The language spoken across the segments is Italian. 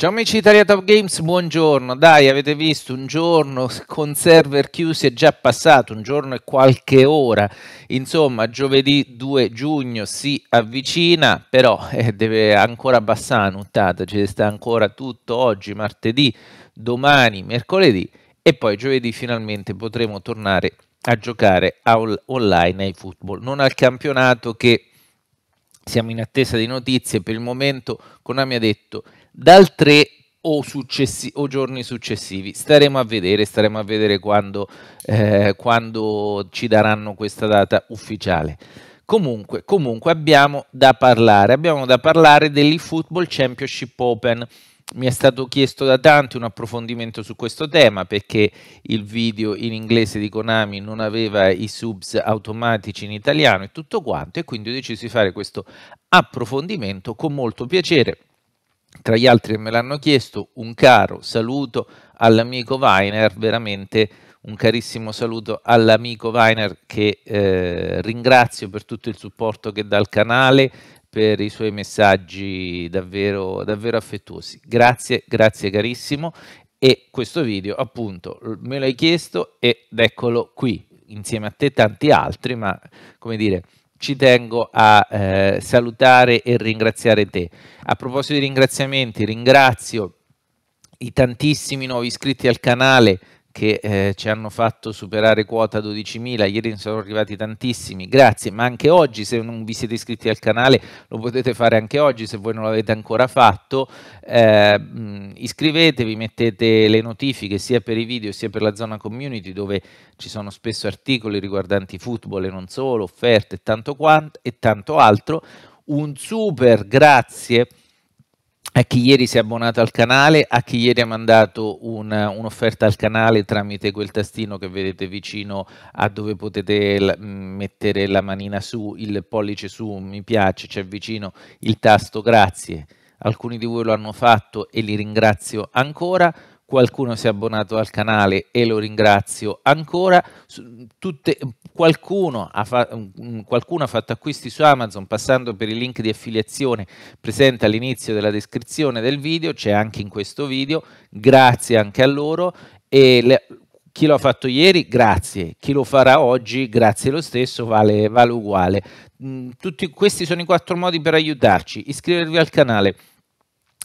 Ciao amici di Italia Top Games, buongiorno. Dai, avete visto un giorno con server chiusi è già passato, un giorno e qualche ora. Insomma, giovedì 2 giugno si avvicina, però eh, deve ancora passare nottata, ci sta ancora tutto oggi, martedì, domani, mercoledì e poi giovedì finalmente potremo tornare a giocare a online ai football, non al campionato che siamo in attesa di notizie, per il momento Konami ha detto dal 3 o, successi- o, giorni successivi. Staremo a vedere, staremo a vedere quando, eh, quando ci daranno questa data ufficiale. Comunque, comunque, abbiamo da parlare, abbiamo da parlare dell'eFootball Championship Open. Mi è stato chiesto da tanti un approfondimento su questo tema perché il video in inglese di Konami non aveva i subs automatici in italiano e tutto quanto e quindi ho deciso di fare questo approfondimento con molto piacere tra gli altri che me l'hanno chiesto, un caro saluto all'amico Weiner, veramente un carissimo saluto all'amico Weiner che eh, ringrazio per tutto il supporto che dà al canale, per i suoi messaggi davvero, davvero affettuosi. Grazie, grazie carissimo. E questo video appunto me l'hai chiesto ed eccolo qui, insieme a te tanti altri, ma come dire ci tengo a eh, salutare e ringraziare te. A proposito di ringraziamenti, ringrazio i tantissimi nuovi iscritti al canale, che eh, ci hanno fatto superare quota 12.000, ieri ne sono arrivati tantissimi, grazie, ma anche oggi se non vi siete iscritti al canale lo potete fare anche oggi se voi non l'avete ancora fatto, eh, iscrivetevi, mettete le notifiche sia per i video sia per la zona community dove ci sono spesso articoli riguardanti football e non solo, offerte e tanto, quant- e tanto altro, un super grazie a chi ieri si è abbonato al canale, a chi ieri ha mandato un'offerta al canale tramite quel tastino che vedete vicino a dove potete mm, mettere la manina su, il pollice su, mi piace, c'è vicino il tasto grazie. Alcuni di voi lo hanno fatto e li ringrazio ancora qualcuno si è abbonato al canale e lo ringrazio ancora. Tutte, qualcuno, ha fa, qualcuno, ha fatto acquisti su Amazon passando per il link di affiliazione presente all'inizio della descrizione del video, c'è anche in questo video, grazie anche a loro. Le, chi lo ha fatto ieri, grazie. Chi lo farà oggi, grazie lo stesso, vale, vale uguale. Mm, tutti, questi sono i quattro modi per aiutarci. Iscrivervi al canale,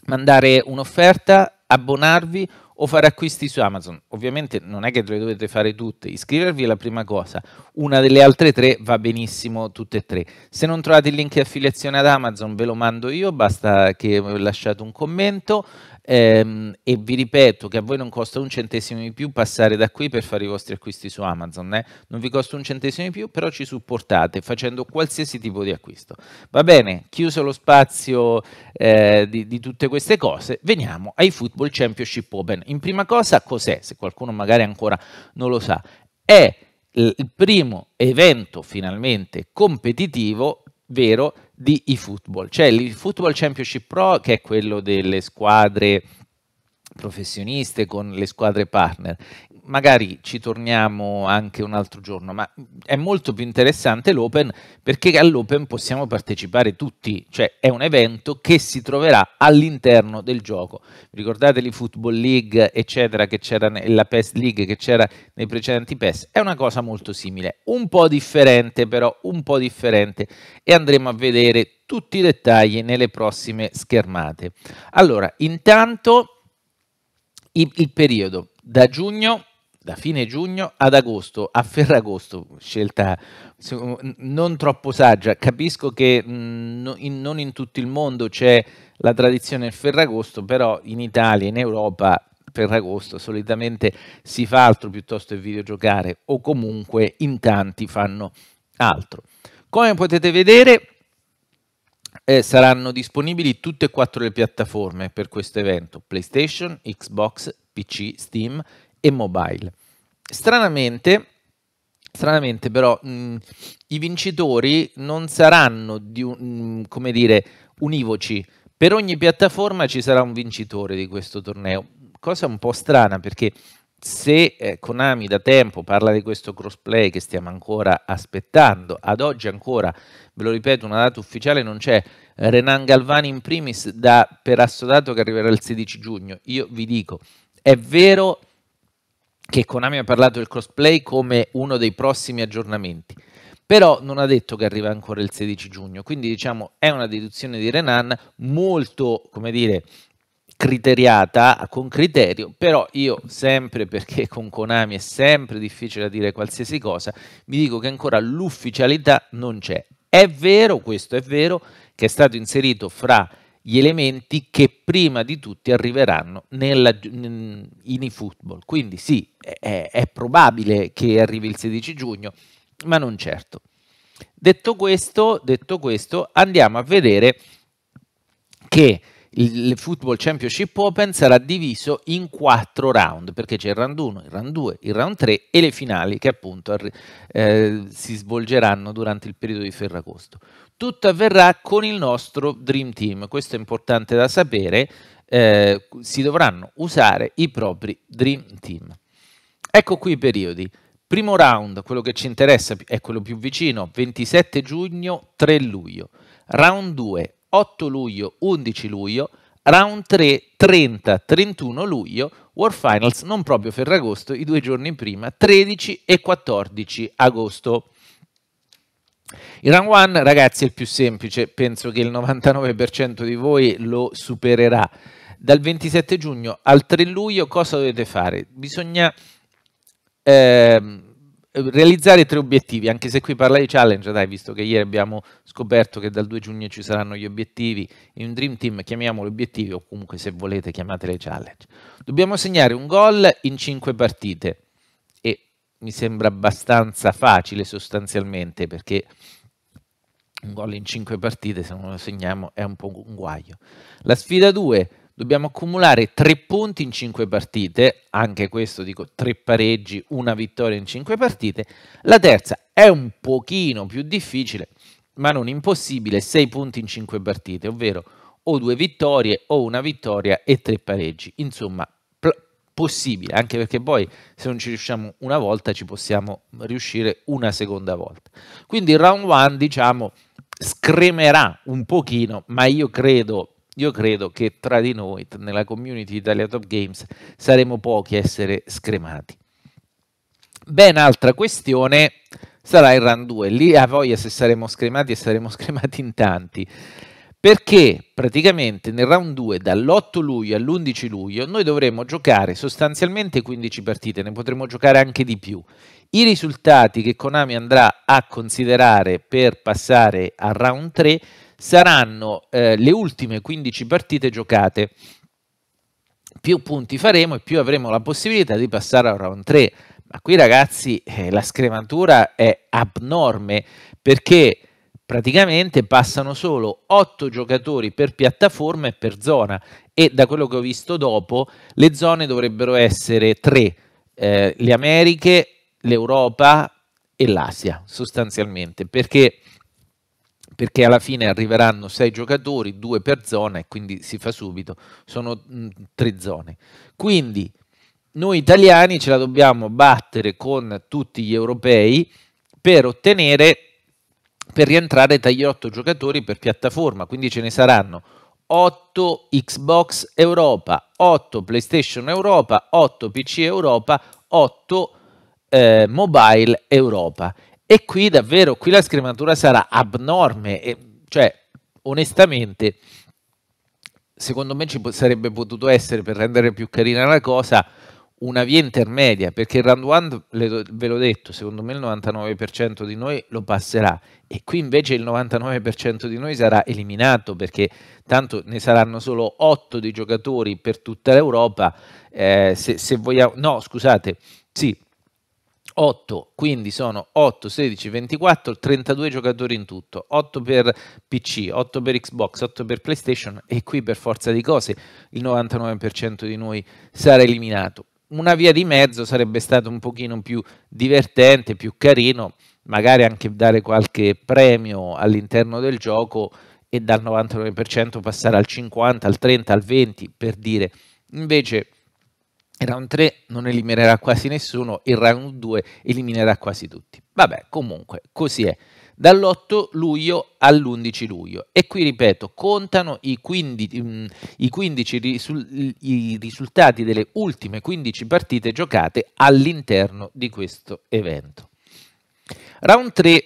mandare un'offerta, abbonarvi o fare acquisti su Amazon. Ovviamente non è che le dovete fare tutte, iscrivervi è la prima cosa, una delle altre tre va benissimo tutte e tre. Se non trovate il link di affiliazione ad Amazon ve lo mando io, basta che lasciate un commento, Ehm, e vi ripeto che a voi non costa un centesimo di più passare da qui per fare i vostri acquisti su Amazon, eh? non vi costa un centesimo di più, però ci supportate facendo qualsiasi tipo di acquisto. Va bene, chiuso lo spazio eh, di, di tutte queste cose, veniamo ai Football Championship Open. In prima cosa cos'è? Se qualcuno magari ancora non lo sa, è il primo evento finalmente competitivo vero di eFootball. C'è il Football Championship Pro che è quello delle squadre professioniste con le squadre partner magari ci torniamo anche un altro giorno, ma è molto più interessante l'Open perché all'Open possiamo partecipare tutti, cioè è un evento che si troverà all'interno del gioco. Ricordate le Football League, eccetera, che c'era nella PES League che c'era nei precedenti PES, è una cosa molto simile, un po' differente però, un po' differente e andremo a vedere tutti i dettagli nelle prossime schermate. Allora, intanto il, periodo da giugno da fine giugno ad agosto, a Ferragosto, scelta non troppo saggia. Capisco che mm, non in tutto il mondo c'è la tradizione del Ferragosto, però in Italia, in Europa, Ferragosto solitamente si fa altro piuttosto che videogiocare o comunque in tanti fanno altro. Come potete vedere eh, saranno disponibili tutte e quattro le piattaforme per questo evento, PlayStation, Xbox, PC, Steam e mobile. Stranamente, stranamente però, mh, mm, i vincitori non saranno, di un, mh, mm, come dire, univoci. Per ogni piattaforma ci sarà un vincitore di questo torneo. Cosa un po' strana perché se eh, Konami da tempo parla di questo crossplay che stiamo ancora aspettando, ad oggi ancora, ve lo ripeto, una data ufficiale non c'è, Renan Galvani in primis da per assodato che arriverà il 16 giugno. Io vi dico, è vero che Konami ha parlato del crossplay come uno dei prossimi aggiornamenti. Però non ha detto che arriva ancora il 16 giugno, quindi diciamo è una deduzione di Renan molto, come dire, criteriata, con criterio, però io sempre, perché con Konami è sempre difficile dire qualsiasi cosa, vi dico che ancora l'ufficialità non c'è. È vero, questo è vero, che è stato inserito fra gli elementi che prima di tutti arriveranno nella, in eFootball. Quindi sì, è, è, probabile che arrivi il 16 giugno, ma non certo. Detto questo, detto questo andiamo a vedere che il Football Championship Open sarà diviso in quattro round, perché c'è il round 1, il round 2, il round 3 e le finali che appunto eh, si svolgeranno durante il periodo di Ferragosto tutto avverrà con il nostro Dream Team, questo è importante da sapere, eh, si dovranno usare i propri Dream Team. Ecco qui i periodi. Primo round, quello che ci interessa è quello più vicino, 27 giugno, 3 luglio. Round 2, 8 luglio, 11 luglio. Round 3, 30, 31 luglio. War Finals, non proprio Ferragosto, i due giorni prima, 13 e 14 agosto. Il Run One, ragazzi, è il più semplice, penso che il 99% di voi lo supererà. Dal 27 giugno al 3 luglio cosa dovete fare? Bisogna eh, realizzare tre obiettivi, anche se qui parla di challenge, dai, visto che ieri abbiamo scoperto che dal 2 giugno ci saranno gli obiettivi, in Dream Team chiamiamoli obiettivi o comunque se volete chiamatele challenge. Dobbiamo segnare un gol in 5 partite mi sembra abbastanza facile sostanzialmente perché un gol in 5 partite se non lo segniamo è un po' un guaio. La sfida 2, dobbiamo accumulare 3 punti in 5 partite, anche questo dico 3 pareggi, una vittoria in 5 partite. La terza è un pochino più difficile, ma non impossibile, 6 punti in 5 partite, ovvero o due vittorie o una vittoria e tre pareggi. Insomma, possibile, anche perché poi se non ci riusciamo una volta ci possiamo riuscire una seconda volta. Quindi il round 1 diciamo scremerà un pochino, ma io credo io credo che tra di noi, nella community Italia Top Games, saremo pochi a essere scremati. Ben altra questione sarà il round 2. Lì a voglia se saremo scremati e saremo scremati in tanti perché praticamente nel round 2 dall'8 luglio all'11 luglio noi dovremo giocare sostanzialmente 15 partite, ne potremo giocare anche di più. I risultati che Konami andrà a considerare per passare al round 3 saranno eh, le ultime 15 partite giocate. Più punti faremo e più avremo la possibilità di passare al round 3. Ma qui ragazzi eh, la scrematura è abnorme perché praticamente passano solo 8 giocatori per piattaforma e per zona e da quello che ho visto dopo le zone dovrebbero essere 3, eh, le Americhe, l'Europa e l'Asia sostanzialmente perché, perché alla fine arriveranno 6 giocatori, 2 per zona e quindi si fa subito, sono mm, tre zone. Quindi noi italiani ce la dobbiamo battere con tutti gli europei per ottenere per rientrare tra gli 8 giocatori per piattaforma, quindi ce ne saranno 8 Xbox Europa, 8 PlayStation Europa, 8 PC Europa, 8 eh, Mobile Europa. E qui davvero, qui la scrematura sarà abnorme, e, cioè onestamente, secondo me ci sarebbe potuto essere per rendere più carina la cosa una via intermedia, perché il round one, ve l'ho detto, secondo me il 99% di noi lo passerà e qui invece il 99% di noi sarà eliminato perché tanto ne saranno solo 8 di giocatori per tutta l'Europa, eh, se, se vogliamo, no scusate, sì, 8, quindi sono 8, 16, 24, 32 giocatori in tutto, 8 per PC, 8 per Xbox, 8 per PlayStation e qui per forza di cose il 99% di noi sarà eliminato una via di mezzo sarebbe stato un pochino più divertente, più carino, magari anche dare qualche premio all'interno del gioco e dal 99% passare al 50, al 30, al 20 per dire. Invece round 3 non eliminerà quasi nessuno, il round 2 eliminerà quasi tutti. Vabbè, comunque, così è dall'8 luglio all'11 luglio. E qui ripeto, contano i 15, i 15 risul, i risultati delle ultime 15 partite giocate all'interno di questo evento. Round 3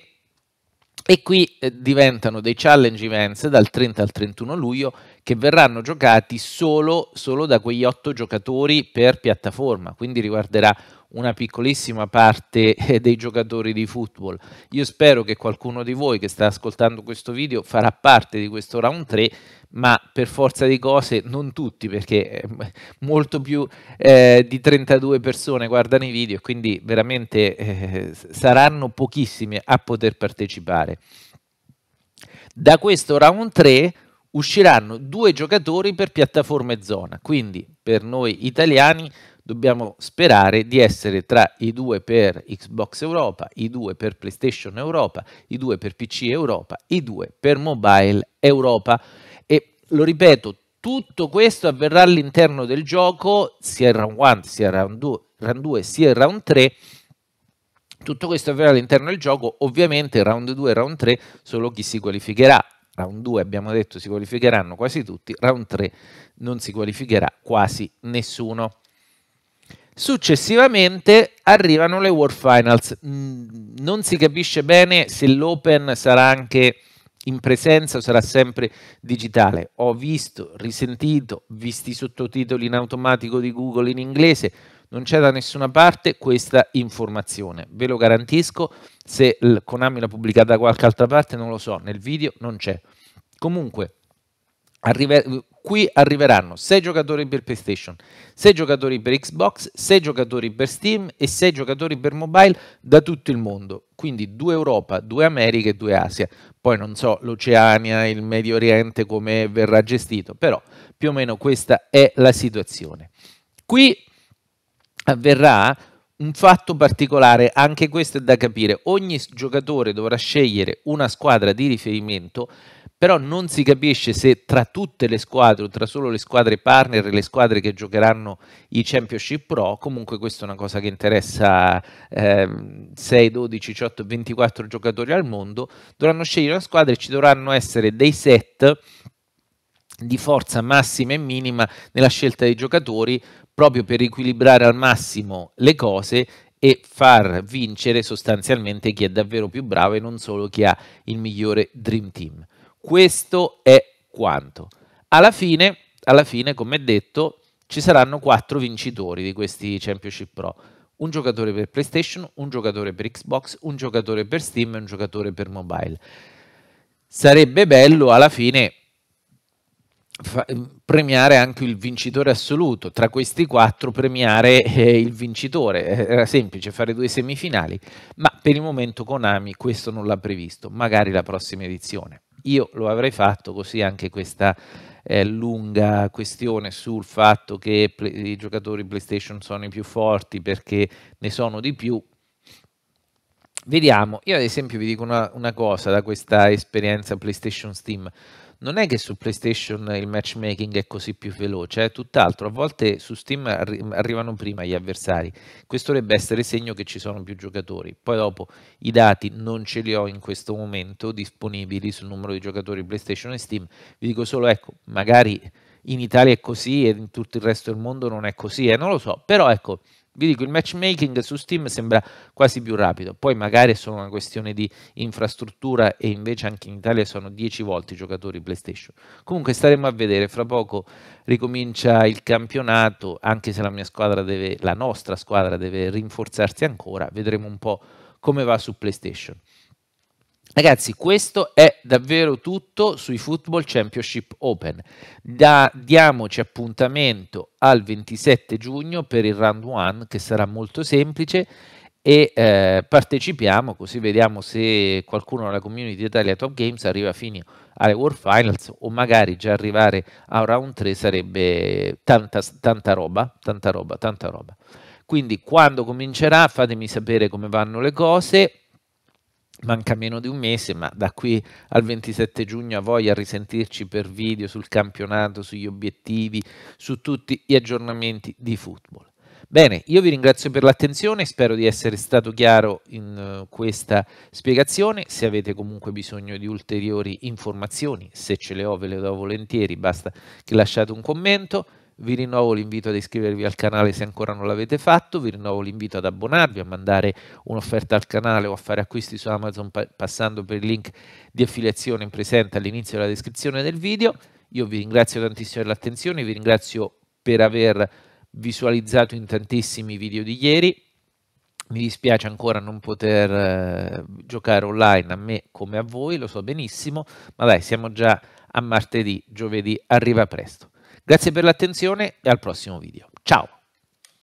e qui eh, diventano dei challenge events dal 30 al 31 luglio che verranno giocati solo, solo da quegli 8 giocatori per piattaforma, quindi riguarderà una piccolissima parte eh, dei giocatori di football. Io spero che qualcuno di voi che sta ascoltando questo video farà parte di questo round 3, ma per forza di cose non tutti, perché eh, molto più eh, di 32 persone guardano i video, quindi veramente eh, saranno pochissime a poter partecipare. Da questo round 3 usciranno due giocatori per piattaforma e zona, quindi per noi italiani dobbiamo sperare di essere tra i due per Xbox Europa, i due per PlayStation Europa, i due per PC Europa, i due per mobile Europa. E lo ripeto, tutto questo avverrà all'interno del gioco, sia il round 1, sia il round 2, round 2 sia il round 3. Tutto questo avverrà all'interno del gioco, ovviamente round 2 e round 3 solo chi si qualificherà, round 2 abbiamo detto si qualificheranno quasi tutti, round 3 non si qualificherà quasi nessuno. Successivamente arrivano le World Finals. Mm, non si capisce bene se l'Open sarà anche in presenza o sarà sempre digitale. Ho visto, risentito, visti i sottotitoli in automatico di Google in inglese. Non c'è da nessuna parte questa informazione. Ve lo garantisco, se il Konami l'ha pubblicata da qualche altra parte non lo so, nel video non c'è. Comunque, arriva, qui arriveranno 6 giocatori per PlayStation, 6 giocatori per Xbox, 6 giocatori per Steam e 6 giocatori per mobile da tutto il mondo. Quindi 2 Europa, 2 America e 2 Asia. Poi non so l'Oceania, il Medio Oriente come verrà gestito, però più o meno questa è la situazione. Qui avverrà un fatto particolare, anche questo è da capire. Ogni giocatore dovrà scegliere una squadra di riferimento però non si capisce se tra tutte le squadre o tra solo le squadre partner e le squadre che giocheranno i Championship Pro, comunque questa è una cosa che interessa eh, 6, 12, 18, 24 giocatori al mondo, dovranno scegliere una squadra e ci dovranno essere dei set di forza massima e minima nella scelta dei giocatori proprio per equilibrare al massimo le cose e far vincere sostanzialmente chi è davvero più bravo e non solo chi ha il migliore Dream Team. Questo è quanto. Alla fine, alla fine come detto, ci saranno quattro vincitori di questi Championship Pro. Un giocatore per PlayStation, un giocatore per Xbox, un giocatore per Steam e un giocatore per mobile. Sarebbe bello alla fine premiare anche il vincitore assoluto, tra questi quattro premiare eh, il vincitore, era semplice fare due semifinali, ma per il momento Konami questo non l'ha previsto, magari la prossima edizione. Io lo avrei fatto così anche questa eh, lunga questione sul fatto che i giocatori PlayStation sono i più forti perché ne sono di più. Vediamo, io ad esempio vi dico una, una cosa da questa esperienza PlayStation Steam non è che su PlayStation il matchmaking è così più veloce, è tutt'altro, a volte su Steam arri- arrivano prima gli avversari, questo dovrebbe essere segno che ci sono più giocatori, poi dopo i dati non ce li ho in questo momento disponibili sul numero di giocatori PlayStation e Steam, vi dico solo ecco, magari in Italia è così e in tutto il resto del mondo non è così, eh, non lo so, però ecco vi dico, il matchmaking su Steam sembra quasi più rapido, poi magari è solo una questione di infrastruttura e invece anche in Italia sono 10 volte i giocatori PlayStation. Comunque staremo a vedere, fra poco ricomincia il campionato, anche se la mia squadra deve, la nostra squadra deve rinforzarsi ancora, vedremo un po' come va su PlayStation. Ragazzi, questo è davvero tutto sui Football Championship Open. Da, diamoci appuntamento al 27 giugno per il round 1 che sarà molto semplice e eh, partecipiamo così vediamo se qualcuno della community Italia Top Games arriva fino alle World Finals o magari già arrivare a round 3 sarebbe tanta, tanta roba, tanta roba, tanta roba. Quindi quando comincerà fatemi sapere come vanno le cose manca meno di un mese, ma da qui al 27 giugno a voi a risentirci per video sul campionato, sugli obiettivi, su tutti gli aggiornamenti di football. Bene, io vi ringrazio per l'attenzione, spero di essere stato chiaro in eh, questa spiegazione, se avete comunque bisogno di ulteriori informazioni, se ce le ho ve le do volentieri, basta che lasciate un commento. Vi rinnovo l'invito ad iscrivervi al canale se ancora non l'avete fatto, vi rinnovo l'invito ad abbonarvi, a mandare un'offerta al canale o a fare acquisti su Amazon pa passando per il link di affiliazione presente all'inizio della descrizione del video. Io vi ringrazio tantissimo per l'attenzione, vi ringrazio per aver visualizzato in tantissimi video di ieri. Mi dispiace ancora non poter eh, giocare online a me come a voi, lo so benissimo, ma dai, siamo già a martedì, giovedì, arriva presto. Grazie per l'attenzione e al prossimo video. Ciao!